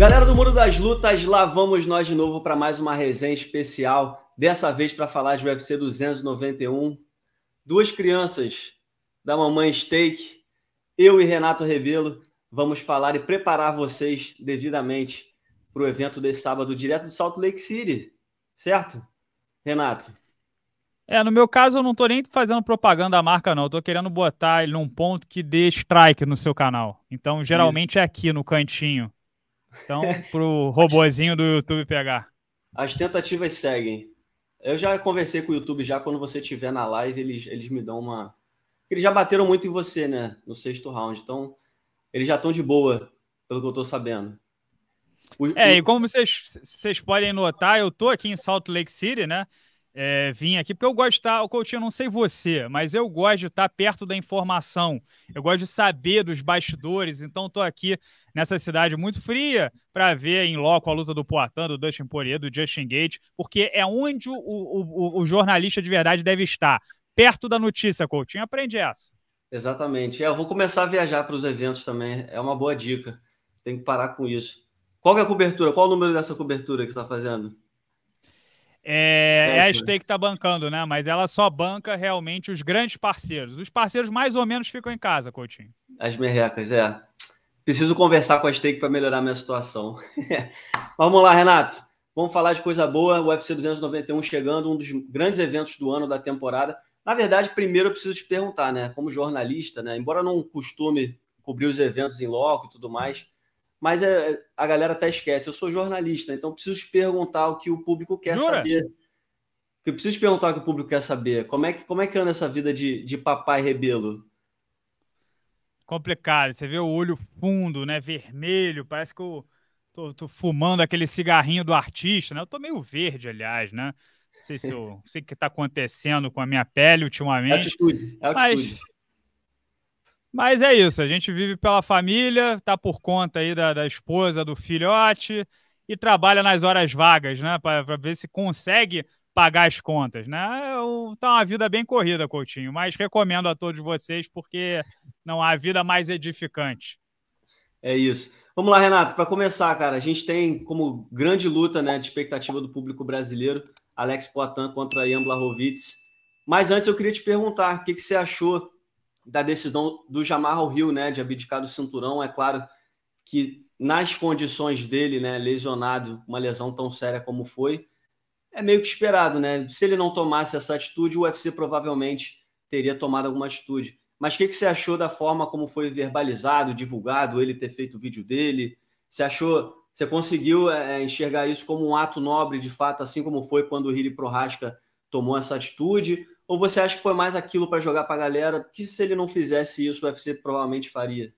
Galera do mundo das Lutas, lá vamos nós de novo para mais uma resenha especial. Dessa vez para falar de UFC 291. Duas crianças da Mamãe Steak, eu e Renato Rebelo, vamos falar e preparar vocês devidamente para o evento desse sábado, direto de Salt Lake City, certo, Renato? É, no meu caso, eu não estou nem fazendo propaganda da marca, não. Eu tô querendo botar ele num ponto que dê strike no seu canal. Então, geralmente Isso. é aqui no cantinho. Então, pro robozinho do YouTube pegar. As tentativas seguem. Eu já conversei com o YouTube já quando você estiver na live, eles, eles me dão uma. Eles já bateram muito em você, né? No sexto round. Então, eles já estão de boa, pelo que eu tô sabendo. O, é, o... e como vocês, vocês podem notar, eu tô aqui em Salt Lake City, né? É, vim aqui, porque eu gosto de estar, tá, o Coutinho, não sei você, mas eu gosto de estar tá perto da informação, eu gosto de saber dos bastidores, então estou aqui nessa cidade muito fria para ver em loco a luta do Poitin, do Dustin Poirier, do Justin Gate, porque é onde o, o, o jornalista de verdade deve estar, perto da notícia, Coutinho. Aprende essa. Exatamente. É, eu vou começar a viajar para os eventos também. É uma boa dica. Tem que parar com isso. Qual é a cobertura? Qual o número dessa cobertura que você está fazendo? É, é a Stake que está bancando, né? Mas ela só banca realmente os grandes parceiros. Os parceiros mais ou menos ficam em casa, Coutinho. As merrecas, é. Preciso conversar com a Steak para melhorar minha situação. Vamos lá, Renato. Vamos falar de coisa boa. O UFC 291 chegando, um dos grandes eventos do ano, da temporada. Na verdade, primeiro eu preciso te perguntar, né? Como jornalista, né? Embora não costume cobrir os eventos em loco e tudo mais, mas é, a galera até esquece. Eu sou jornalista, então preciso te perguntar o que o público quer Jura? saber. Eu preciso te perguntar o que o público quer saber. Como é que, como é que anda essa vida de, de papai rebelo? complicado. Você vê o olho fundo, né? Vermelho, parece que eu tô, tô fumando aquele cigarrinho do artista, né? Eu tô meio verde, aliás, né? Não sei se eu sei o que tá acontecendo com a minha pele ultimamente. É altitude, é Mas... Mas é isso, a gente vive pela família, tá por conta aí da, da esposa, do filhote e trabalha nas horas vagas, né? Para ver se consegue pagar as contas, né? É, tá uma vida bem corrida, Coutinho, mas recomendo a todos vocês porque não há vida mais edificante. É isso. Vamos lá, Renato, para começar, cara, a gente tem como grande luta, né, de expectativa do público brasileiro, Alex Poitin contra Ian Blachowicz. Mas antes eu queria te perguntar, o que, que você achou da decisão do Jamal Hill, né, de abdicar do cinturão? É claro que nas condições dele, né, lesionado, uma lesão tão séria como foi, é meio que esperado, né? Se ele não tomasse essa atitude, o UFC provavelmente teria tomado alguma atitude. Mas o que, que você achou da forma como foi verbalizado, divulgado, ele ter feito o vídeo dele? Você achou você conseguiu é, é enxergar isso como um ato nobre, de fato, assim como foi quando o Hiri Prohaska tomou essa atitude? Ou você acha que foi mais aquilo para jogar para a galera que se ele não fizesse isso, o UFC provavelmente faria?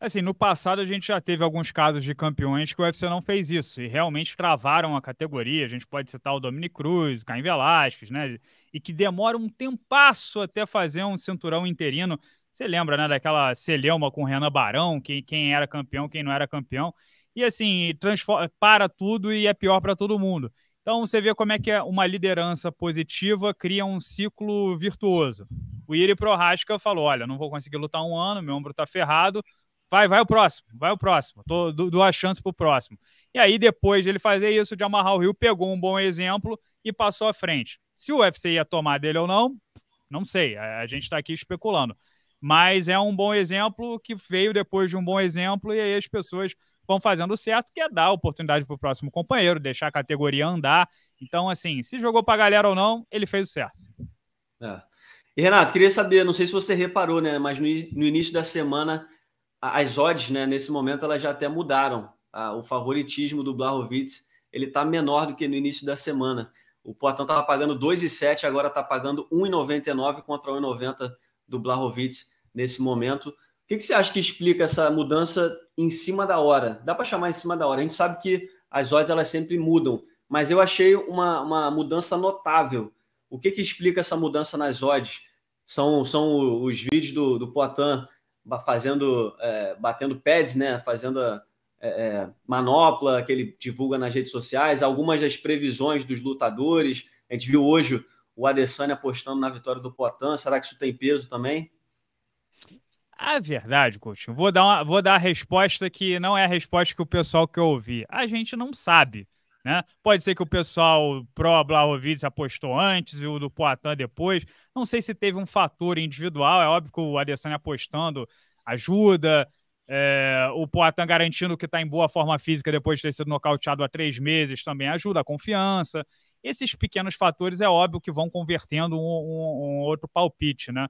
Assim, no passado a gente já teve alguns casos de campeões que o UFC não fez isso e realmente travaram a categoria. A gente pode citar o Dominic Cruz, o Caim Velasquez, né? E que demora um tempasso até fazer um cinturão interino. Você lembra, né, daquela celeuma com o Renan Barão, quem, quem era campeão, quem não era campeão. E assim, transforma, para tudo e é pior para todo mundo. Então você vê como é que é uma liderança positiva cria um ciclo virtuoso. O Iri Prohaska falou: olha, não vou conseguir lutar um ano, meu ombro está ferrado, Vai, vai o próximo, vai o próximo. Tô, dou, dou a chance pro próximo. E aí, depois de ele fazer isso, de amarrar o Rio, pegou um bom exemplo e passou à frente. Se o UFC ia tomar dele ou não, não sei. A, a gente está aqui especulando. Mas é um bom exemplo que veio depois de um bom exemplo, e aí as pessoas vão fazendo certo, que é dar oportunidade para o próximo companheiro, deixar a categoria andar. Então, assim, se jogou para a galera ou não, ele fez o certo. É. E, Renato, queria saber, não sei se você reparou, né? Mas no, no início da semana as odds, né, nesse momento, elas já até mudaram. Ah, o favoritismo do Blahovic ele está menor do que no início da semana. O Portão estava pagando 2,7, agora está pagando 1,99 contra 1,90 do Blahovic nesse momento. O que, que, você acha que explica essa mudança em cima da hora? Dá para chamar em cima da hora. A gente sabe que as odds elas sempre mudam, mas eu achei uma, uma mudança notável. O que, que explica essa mudança nas odds? São, são os vídeos do, do Poitin fazendo, é, batendo pads, né? Fazendo é, é, manopla que ele divulga nas redes sociais, algumas das previsões dos lutadores. A gente viu hoje o Adesanya apostando na vitória do Potan. Será que isso tem peso também? A ah, é verdade, Coutinho, vou dar, uma, vou dar a resposta que não é a resposta que o pessoal quer ouvir. A gente não sabe. Né? Pode ser que o pessoal pró-Blahovic apostou antes e o do Poitin depois. Não sei se teve um fator individual. É óbvio que o Adesanya apostando ajuda. É, o Poitin garantindo que está em boa forma física depois de ter sido nocauteado há três meses também ajuda. A confiança. Esses pequenos fatores é óbvio que vão convertendo um, um, um outro palpite, né?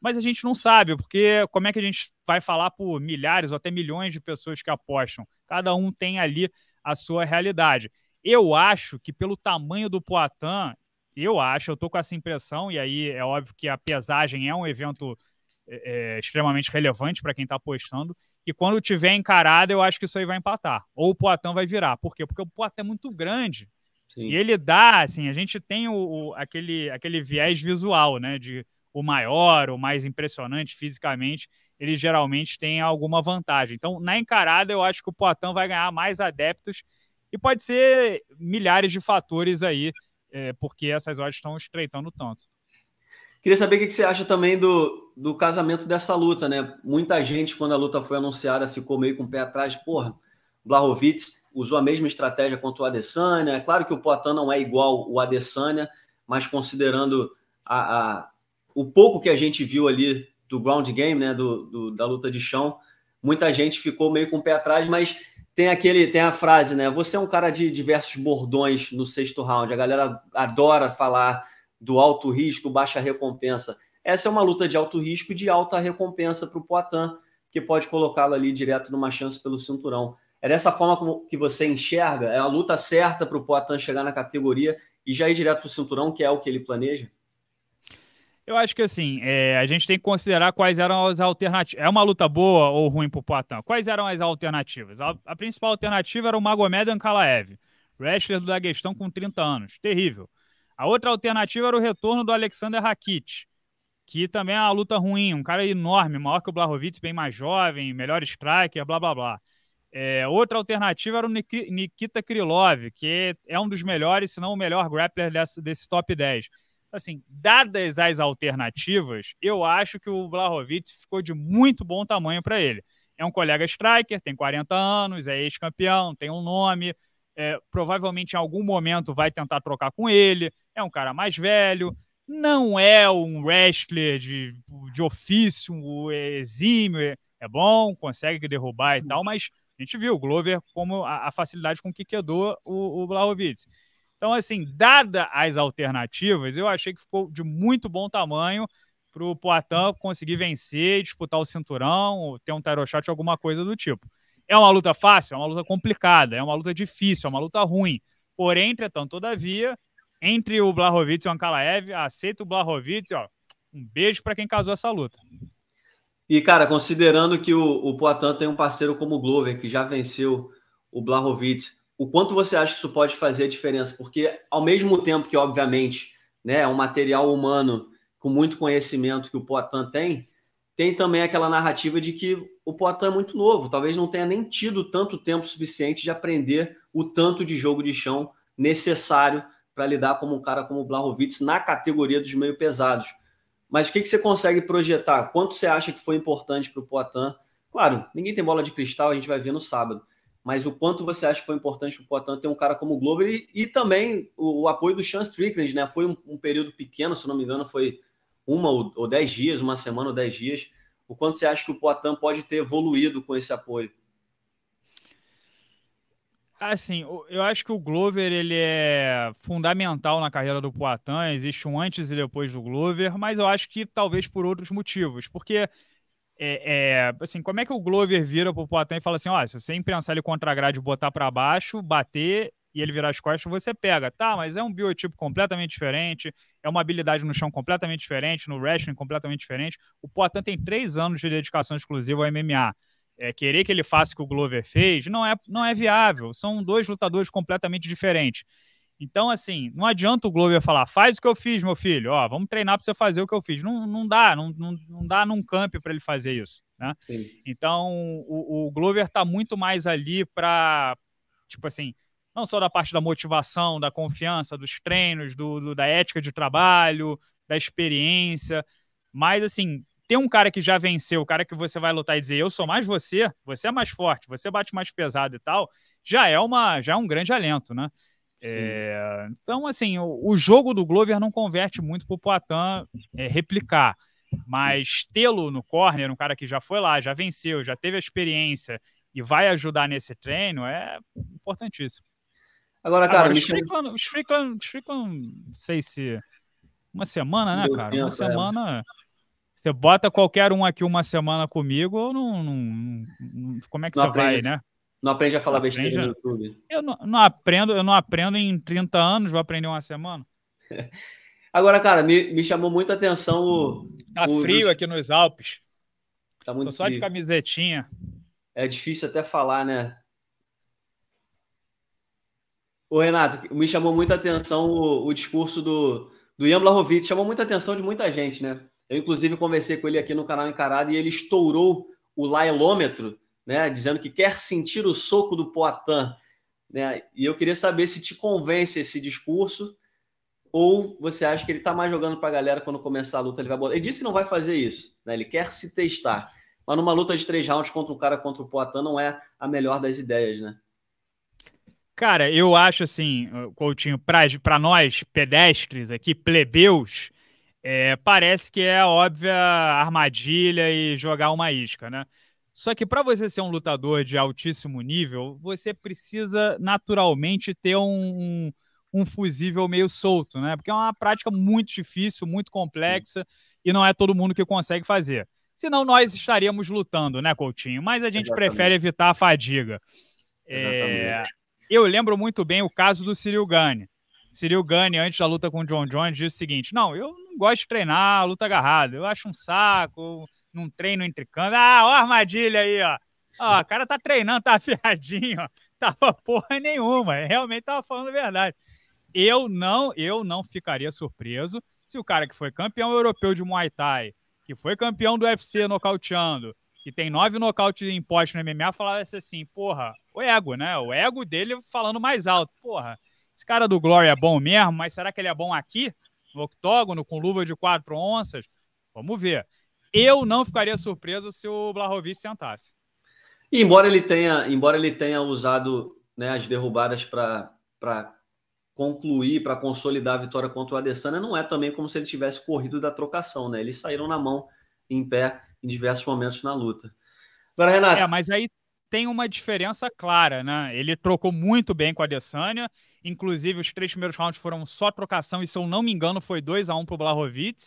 Mas a gente não sabe, porque como é que a gente vai falar por milhares ou até milhões de pessoas que apostam? Cada um tem ali a sua realidade. Eu acho que pelo tamanho do Poitin, eu acho, eu tô com essa impressão, e aí é óbvio que a pesagem é um evento é, é extremamente relevante para quem está apostando, que quando tiver encarada, eu acho que isso aí vai empatar. Ou o Poitin vai virar. Por quê? Porque o Poitin é muito grande. Sim. E ele dá, assim, a gente tem o, o, aquele, aquele viés visual, né? De o maior, o mais impressionante fisicamente, ele geralmente tem alguma vantagem. Então, na encarada, eu acho que o Poitin vai ganhar mais adeptos e pode ser milhares de fatores aí, é, porque essas odds estão estreitando tanto. Queria saber o que você acha também do, do casamento dessa luta, né? Muita gente, quando a luta foi anunciada, ficou meio com o pé atrás. Porra, Blahovic usou a mesma estratégia contra o Adesanya. É claro que o Poitin não é igual o Adesanya, mas considerando a, a, o pouco que a gente viu ali do ground game, né, do, do, da luta de chão, muita gente ficou meio com o pé atrás, mas tem aquele, tem a frase, né? Você é um cara de diversos bordões no sexto round. A galera adora falar do alto risco, baixa recompensa. Essa é uma luta de alto risco e de alta recompensa para o Poitin, que pode colocá-lo ali direto numa chance pelo cinturão. É dessa forma como que você enxerga? É a luta certa para o Poitin chegar na categoria e já ir direto para o cinturão, que é o que ele planeja? Eu acho que assim, é, a gente tem que considerar quais eram as alternativas. É uma luta boa ou ruim pro Poitin? Quais eram as alternativas? A, a principal alternativa era o Magomed Ankalaev, wrestler do Daguestão com 30 anos. Terrível. A outra alternativa era o retorno do Alexander Rakit, que também é uma luta ruim, um cara enorme, maior que o Blahovic, bem mais jovem, melhor striker, blá blá blá. É, outra alternativa era o Nikita Krylov, que é um dos melhores, se não o melhor grappler desse, desse top 10 assim, dadas as alternativas, eu acho que o Blahovic ficou de muito bom tamanho para ele. É um colega striker, tem 40 anos, é ex-campeão, tem um nome, é, provavelmente em algum momento vai tentar trocar com ele, é um cara mais velho, não é um wrestler de, de ofício, um exímio, é, é bom, consegue derrubar e tal, mas a gente viu o Glover como a, a facilidade com que quedou o, o Blahovic. Então, assim, dada as alternativas, eu achei que ficou de muito bom tamanho para o Poitin conseguir vencer, disputar o cinturão, ter um tarot shot, alguma coisa do tipo. É uma luta fácil? É uma luta complicada, é uma luta difícil, é uma luta ruim. Porém, entretanto, todavia, entre o Blahovic e o Ankalaev, aceita o Blahovic, ó, um beijo para quem casou essa luta. E, cara, considerando que o, o Poitin tem um parceiro como o Glover, que já venceu o Blahovic, o quanto você acha que isso pode fazer a diferença? Porque, ao mesmo tempo que, obviamente, né, é um material humano com muito conhecimento que o Poitin tem, tem também aquela narrativa de que o Poitin é muito novo, talvez não tenha nem tido tanto tempo suficiente de aprender o tanto de jogo de chão necessário para lidar como um cara como o Blahovic na categoria dos meio pesados. Mas o que, que você consegue projetar? Quanto você acha que foi importante para o Poitin? Claro, ninguém tem bola de cristal, a gente vai ver no sábado mas o quanto você acha que foi importante o Poitin ter um cara como o Glover e, e também o, o, apoio do Sean Strickland, né? Foi um, um, período pequeno, se não me engano, foi uma ou, ou dez dias, uma semana ou dez dias. O quanto você acha que o Poitin pode ter evoluído com esse apoio? Assim, eu acho que o Glover ele é fundamental na carreira do Poitin. Existe um antes e depois do Glover, mas eu acho que talvez por outros motivos, porque é, é, assim, como é que o Glover vira pro Poitin e fala assim, ó, se você pensar ele contra a grade, botar para baixo, bater e ele virar as costas, você pega. Tá, mas é um biotipo completamente diferente, é uma habilidade no chão completamente diferente, no wrestling completamente diferente. O Poitin tem três anos de dedicação exclusiva ao MMA. É, querer que ele faça o que o Glover fez não é, não é viável. São dois lutadores completamente diferentes. Então, assim, não adianta o Glover falar, faz o que eu fiz, meu filho, ó, vamos treinar para você fazer o que eu fiz. Não, não dá, não, não, não dá num camp para ele fazer isso, né? Sim. Então, o, o Glover está muito mais ali para, tipo assim, não só da parte da motivação, da confiança, dos treinos, do, do, da ética de trabalho, da experiência, mas, assim, ter um cara que já venceu, o cara que você vai lutar e dizer, eu sou mais você, você é mais forte, você bate mais pesado e tal, já é, uma, já é um grande alento, né? É, então, assim, o, o, jogo do Glover não converte muito para o Poitin é, replicar. Mas tê-lo no corner, um cara que já foi lá, já venceu, já teve a experiência e vai ajudar nesse treino, é importantíssimo. Agora, cara, Agora, o Strickland, me... Strickland, Strickland, não sei se. Uma semana, né, cara? uma é. semana. Você bota qualquer um aqui uma semana comigo, ou não, não, não, Como é que não você aprende. vai, né? Não aprende a falar besteira no YouTube. Eu não, não, aprendo, eu não aprendo em 30 anos, vou aprender uma semana. Agora, cara, me, me chamou muita atenção o. Tá o, frio dos... aqui nos Alpes. Tá muito Tô só frio. de camisetinha. É difícil até falar, né? Ô, Renato, me chamou muita atenção o, o discurso do, do Ian Blahovic. Chamou muita atenção de muita gente, né? Eu, inclusive, conversei com ele aqui no canal Encarado e ele estourou o lailômetro né, dizendo que quer sentir o soco do Poitin. Né? E eu queria saber se te convence esse discurso ou você acha que ele está mais jogando para a galera quando começar a luta ele vai botar. Ele disse que não vai fazer isso, né? ele quer se testar. Mas numa luta de três rounds contra um cara contra o Poitin não é a melhor das ideias, né? Cara, eu acho assim, Coutinho, para nós pedestres aqui, plebeus, é, parece que é óbvia armadilha e jogar uma isca, né? Só que para você ser um lutador de altíssimo nível, você precisa naturalmente ter um, um, fusível meio solto, né? Porque é uma prática muito difícil, muito complexa Sim. e não é todo mundo que consegue fazer. Senão nós estaríamos lutando, né, Coutinho? Mas a gente Exatamente. prefere evitar a fadiga. É, eu lembro muito bem o caso do Cyril Gane. Cyril Gane, antes da luta com o John Jones, disse o seguinte: Não, eu não gosto de treinar luta agarrada, eu acho um saco num treino entre câmbio. Ah, ó a armadilha aí, ó. Ó, o cara tá treinando, tá afiadinho, ó. Tava porra nenhuma, realmente tava falando a verdade. Eu não, eu não ficaria surpreso se o cara que foi campeão europeu de Muay Thai, que foi campeão do UFC nocauteando, que tem nove em impostos no MMA, falasse assim, porra, o ego, né? O ego dele falando mais alto. Porra, esse cara do Glory é bom mesmo, mas será que ele é bom aqui? No octógono, com luva de quatro onças? Vamos ver. Eu não ficaria surpreso se o Blahovic sentasse. E embora ele tenha, embora ele tenha usado né, as derrubadas para concluir, para consolidar a vitória contra o Adesanya, não é também como se ele tivesse corrido da trocação, né? Eles saíram na mão em pé em diversos momentos na luta. Agora, Renato. É, mas aí tem uma diferença clara, né? Ele trocou muito bem com o Adesanya, inclusive os três primeiros rounds foram só trocação e, se eu não me engano, foi 2 a 1 um para o Blahovic.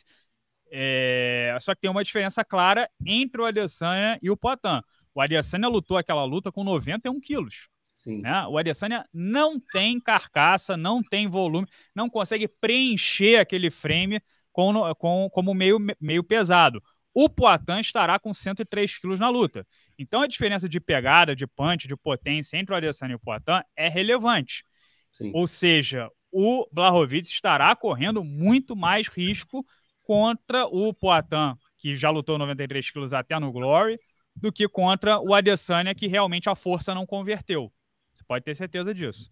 É... Só que tem uma diferença clara entre o Adesanya e o Poitin. O Adesanya lutou aquela luta com 91 quilos. Sim. Né? O Adesanya não tem carcaça, não tem volume, não consegue preencher aquele frame com, com, como meio, meio pesado. O Poitin estará com 103 quilos na luta. Então a diferença de pegada, de punch, de potência entre o Adesanya e o Poitin é relevante. Sim. Ou seja, o Blahovic estará correndo muito mais risco contra o Poitin, que já lutou 93 quilos até no Glory, do que contra o Adesanya, que realmente a força não converteu. Você pode ter certeza disso.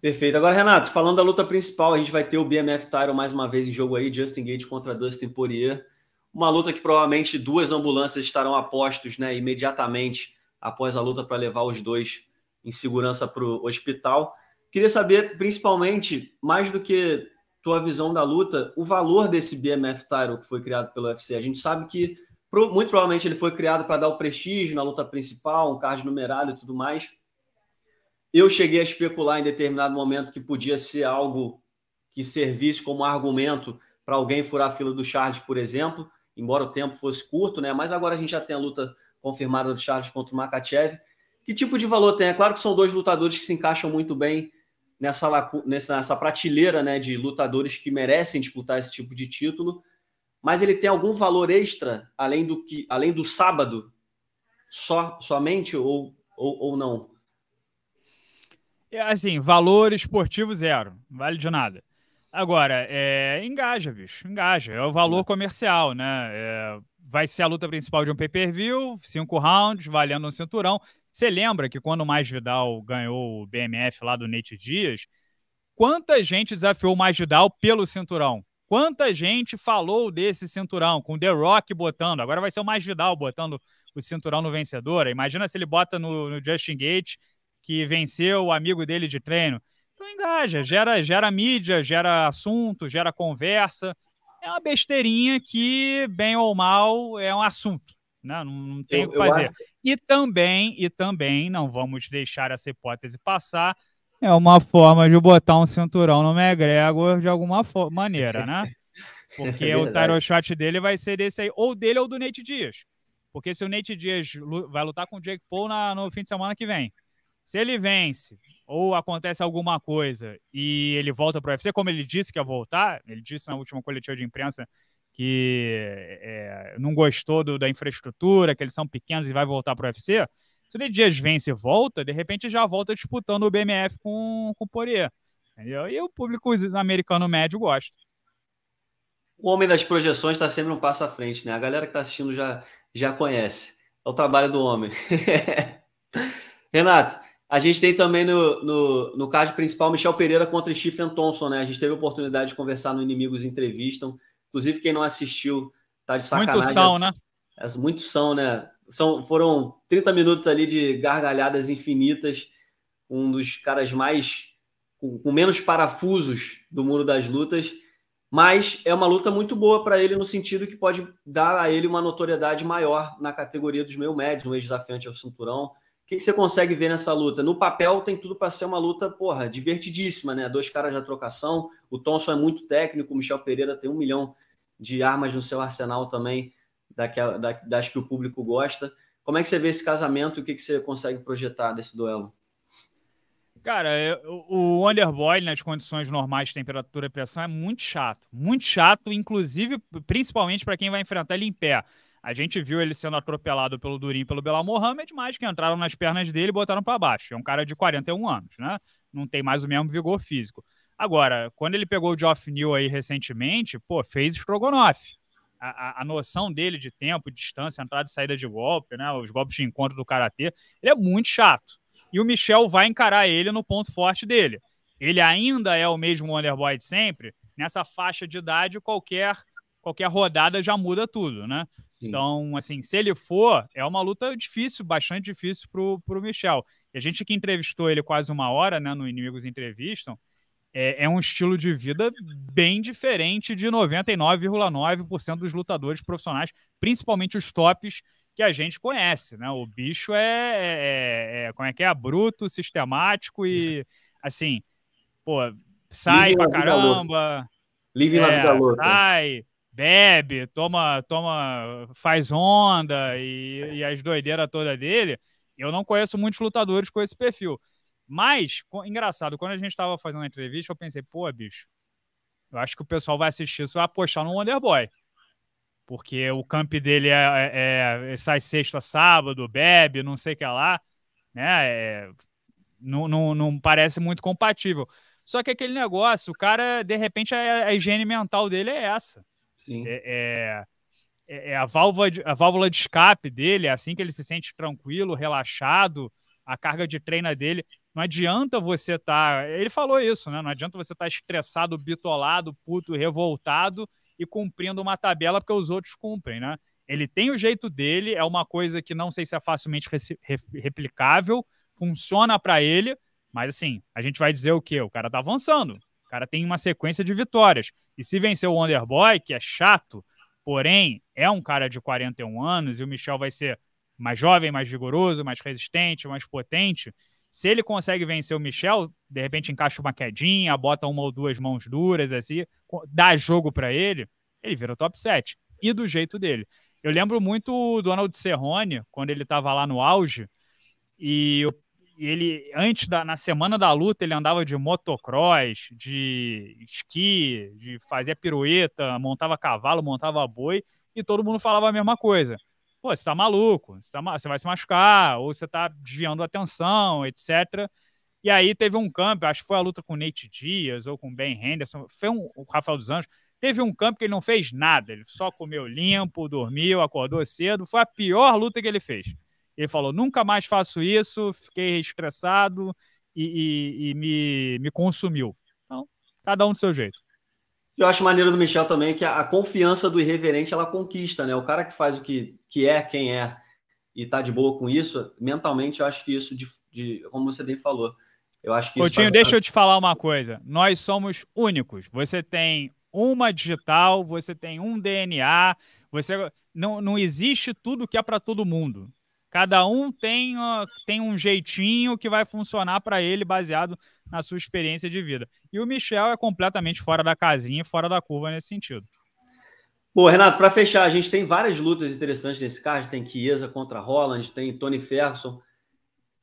Perfeito. Agora, Renato, falando da luta principal, a gente vai ter o BMF Tyro mais uma vez em jogo aí, Justin Gage contra Dustin Poirier. Uma luta que provavelmente duas ambulâncias estarão a postos, né, imediatamente após a luta para levar os dois em segurança para o hospital. Queria saber, principalmente, mais do que tua visão da luta, o valor desse BMF title que foi criado pelo UFC. A gente sabe que muito provavelmente ele foi criado para dar o prestígio na luta principal, um card numerado e tudo mais. Eu cheguei a especular em determinado momento que podia ser algo que servisse como argumento para alguém furar a fila do Charles, por exemplo, embora o tempo fosse curto, né? Mas agora a gente já tem a luta confirmada do Charles contra o Makachev. Que tipo de valor tem? É claro que são dois lutadores que se encaixam muito bem nessa, nessa prateleira né, de lutadores que merecem disputar esse tipo de título, mas ele tem algum valor extra além do que além do sábado só somente ou, ou, ou não? É assim, valor esportivo zero, vale de nada. Agora, é, engaja, bicho, engaja. É o valor hum. comercial, né? É, vai ser a luta principal de um pay-per-view, cinco rounds, valendo um cinturão. Você lembra que quando o Mais Vidal ganhou o BMF lá do Nate Dias, quanta gente desafiou o Mais Vidal pelo cinturão? Quanta gente falou desse cinturão, com The Rock botando, agora vai ser o Mais Vidal botando o cinturão no vencedor. Imagina se ele bota no, no Justin Gate, que venceu o amigo dele de treino. Então engaja, gera, gera mídia, gera assunto, gera conversa. É uma besteirinha que, bem ou mal, é um assunto. Né? Não, não tem eu, o que fazer. Acho... E também, e também, não vamos deixar essa hipótese passar, é uma forma de botar um cinturão no McGregor de alguma maneira, né? É Porque é o title shot dele vai ser desse aí, ou dele ou do Nate Dias. Porque se o Nate Dias vai lutar com o Jake Paul na, no fim de semana que vem, se ele vence ou acontece alguma coisa e ele volta para o UFC, como ele disse que ia voltar, ele disse na última coletiva de imprensa que é, não gostou do, da infraestrutura, que eles são pequenos e vai voltar para o UFC, se o Ney Dias vence e volta, de repente já volta disputando o BMF com, com o Poirier. Entendeu? E o público americano médio gosta. O homem das projeções está sempre um passo à frente, né? A galera que está assistindo já, já conhece. É o trabalho do homem. Renato, a gente tem também no, no, no card principal Michel Pereira contra Stephen Thompson, né? A gente teve a oportunidade de conversar no Inimigos Entrevistam. Inclusive, quem não assistiu tá de sacanagem. Né? É muito são, né? muito são, né? São, foram 30 minutos ali de gargalhadas infinitas. Um dos caras mais com, com menos parafusos do mundo das lutas. Mas é uma luta muito boa para ele no sentido que pode dar a ele uma notoriedade maior na categoria dos meio médios, um ex-desafiante ao cinturão o que, que, você consegue ver nessa luta? No papel tem tudo para ser uma luta, porra, divertidíssima, né? Dois caras na trocação, o Thompson é muito técnico, o Michel Pereira tem um milhão de armas no seu arsenal também, daquela, da, das que o público gosta. Como é que você vê esse casamento e o que, que você consegue projetar desse duelo? Cara, o underboil nas condições normais de temperatura e pressão é muito chato. Muito chato, inclusive, principalmente para quem vai enfrentar ele em pé. A gente viu ele sendo atropelado pelo Durim e pelo Belal Mohamed, mas que entraram nas pernas dele e botaram para baixo. É um cara de 41 anos, né? Não tem mais o mesmo vigor físico. Agora, quando ele pegou o Geoff New aí recentemente, pô, fez estrogonofe. A, a, a, noção dele de tempo, distância, entrada e saída de golpe, né? Os golpes de encontro do karatê, ele é muito chato. E o Michel vai encarar ele no ponto forte dele. Ele ainda é o mesmo Wonderboy de sempre. Nessa faixa de idade, qualquer qualquer rodada já muda tudo, né? Sim. Então, assim, se ele for, é uma luta difícil, bastante difícil pro, pro Michel. E a gente que entrevistou ele quase uma hora, né, no Inimigos Entrevistam, é, é um estilo de vida bem diferente de 99,9% dos lutadores profissionais, principalmente os tops que a gente conhece, né? O bicho é, é, é, é como é que é? Bruto, sistemático e, é. assim, pô, sai Livre pra caramba. Livre na é, vida louca. Sai bebe, toma, toma, faz onda e, e as doideiras toda dele. Eu não conheço muitos lutadores com esse perfil. Mas, engraçado, quando a gente estava fazendo a entrevista, eu pensei, pô, bicho, eu acho que o pessoal vai assistir isso e vai apostar no Wonderboy. Boy. Porque o camp dele é, é, é, é sai sexta, sábado, bebe, não sei o que lá, né? É, não, não, não parece muito compatível. Só que aquele negócio, o cara, de repente, a, a higiene mental dele é essa. Sim. É, é, é, é a, válvula de, a válvula de escape dele, é assim que ele se sente tranquilo, relaxado, a carga de treina é dele. Não adianta você estar. Tá, ele falou isso, né? Não adianta você estar tá estressado, bitolado, puto, revoltado e cumprindo uma tabela porque os outros cumprem, né? Ele tem o jeito dele, é uma coisa que não sei se é facilmente replicável, funciona para ele, mas assim, a gente vai dizer o quê? O cara tá avançando. O cara tem uma sequência de vitórias. E se vencer o Wonderboy, que é chato, porém é um cara de 41 anos e o Michel vai ser mais jovem, mais vigoroso, mais resistente, mais potente. Se ele consegue vencer o Michel, de repente encaixa uma quedinha, bota uma ou duas mãos duras, assim, dá jogo para ele, ele vira top 7. E do jeito dele. Eu lembro muito do Donald Cerrone, quando ele estava lá no auge, e o e ele, antes da, na semana da luta, ele andava de motocross, de esqui, de fazia pirueta, montava cavalo, montava boi, e todo mundo falava a mesma coisa. Pô, você tá maluco, você, tá, você vai se machucar, ou você tá desviando a atenção, etc. E aí teve um campo, acho que foi a luta com o Nate Dias ou com o Ben Henderson, foi um, o Rafael dos Anjos, teve um campo que ele não fez nada, ele só comeu limpo, dormiu, acordou cedo, foi a pior luta que ele fez. Ele falou: nunca mais faço isso, fiquei estressado e, e, e me, me consumiu. Então, cada um do seu jeito. Eu acho maneiro do Michel também que a, a, confiança do irreverente ela conquista, né? O cara que faz o que, que é quem é e tá de boa com isso, mentalmente eu acho que isso, de, de como você bem falou, eu acho que. Coutinho, faz... deixa eu te falar uma coisa. Nós somos únicos. Você tem uma digital, você tem um DNA, você não, não existe tudo que é para todo mundo. Cada um tem, uh, tem um jeitinho que vai funcionar para ele baseado na sua experiência de vida. E o Michel é completamente fora da casinha, fora da curva nesse sentido. Bom, Renato, para fechar, a gente tem várias lutas interessantes nesse card. Tem Chiesa contra Holland, tem Tony Ferguson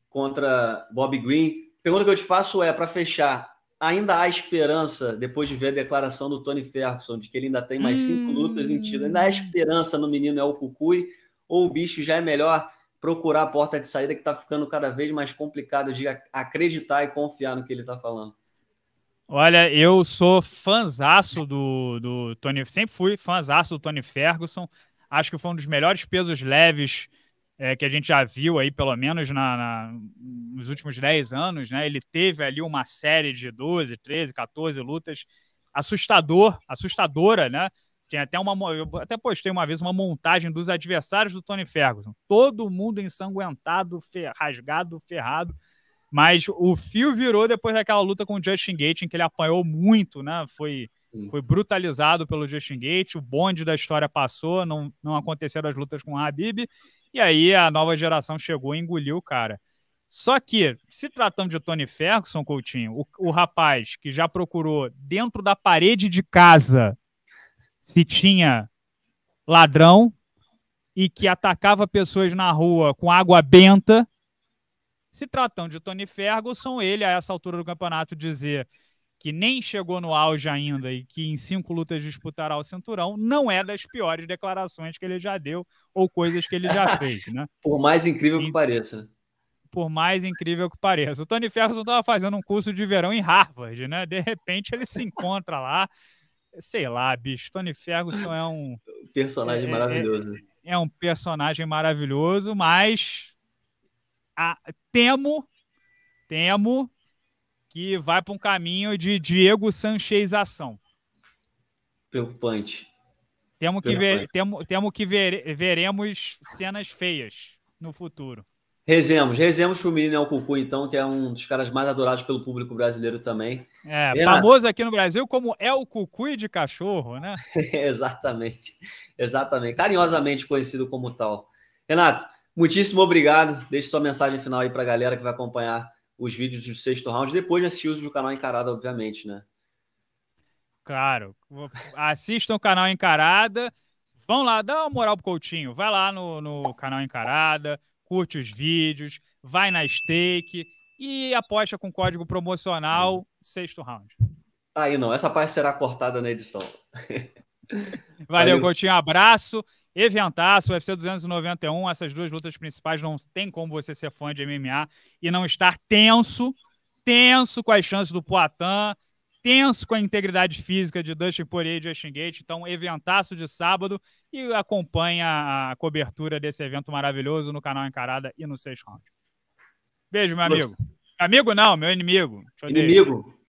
contra Bob Green. pergunta que eu te faço é, para fechar, ainda há esperança, depois de ver a declaração do Tony Ferguson, de que ele ainda tem mais hum... cinco lutas em tiro, ainda há hum. esperança no menino El Cucuy, ou o bicho já é melhor procurar a porta de saída que está ficando cada vez mais complicado de acreditar e confiar no que ele está falando. Olha, eu sou fãzaço do, do Tony, sempre fui fãzaço do Tony Ferguson. Acho que foi um dos melhores pesos leves é, que a gente já viu aí, pelo menos na, na, nos últimos 10 anos, né? Ele teve ali uma série de 12, 13, 14 lutas assustador, assustadora, né? Tem até uma. Eu até postei uma vez uma montagem dos adversários do Tony Ferguson. Todo mundo ensanguentado, fer, rasgado, ferrado. Mas o fio virou depois daquela luta com o Justin Gate, em que ele apanhou muito, né? Foi, foi brutalizado pelo Justin Gate, o bonde da história passou, não, não aconteceram as lutas com o Habib. E aí a nova geração chegou e engoliu o cara. Só que, se tratando de Tony Ferguson, Coutinho, o, o rapaz que já procurou dentro da parede de casa se tinha ladrão e que atacava pessoas na rua com água benta. Se tratando de Tony Ferguson, ele, a essa altura do campeonato, dizer que nem chegou no auge ainda e que em cinco lutas disputará o cinturão, não é das piores declarações que ele já deu ou coisas que ele já fez, né? por mais incrível que pareça. Por mais incrível que pareça. O Tony Ferguson estava fazendo um curso de verão em Harvard, né? De repente ele se encontra lá Sei lá, bicho. Tony Ferguson é um. personagem é, é, é maravilhoso. É, é, um personagem maravilhoso, mas a, temo, temo que vai para um caminho de Diego Sanchez ação. Preocupante. Temo que, ver, temo, temo que ver, veremos cenas feias no futuro. Rezemos, rezemos pro menino El Cucu, então, que é um dos caras mais adorados pelo público brasileiro também. É, Renato. famoso aqui no Brasil como El é Cucu de cachorro, né? exatamente, exatamente. Carinhosamente conhecido como tal. Renato, muitíssimo obrigado. Deixe sua mensagem final aí pra galera que vai acompanhar os vídeos do sexto round, depois de assistir do canal Encarada, obviamente, né? Claro. Assistam o canal Encarada. Vão lá, dá uma moral pro Coutinho. Vai lá no, no canal Encarada curte os vídeos, vai na stake e aposta com código promocional sexto round. Aí ah, não, essa parte será cortada na edição. Valeu, Coutinho, abraço. Eventaço, UFC 291, essas duas lutas principais, não tem como você ser fã de MMA e não estar tenso, tenso com as chances do Poitin tenso com a integridade física de Dustin Poirier e Justin Gate, então eventaço de sábado e acompanha a cobertura desse evento maravilhoso no canal Encarada e no Sexto Round. Beijo, meu amigo. Amigo não, meu inimigo. Inimigo.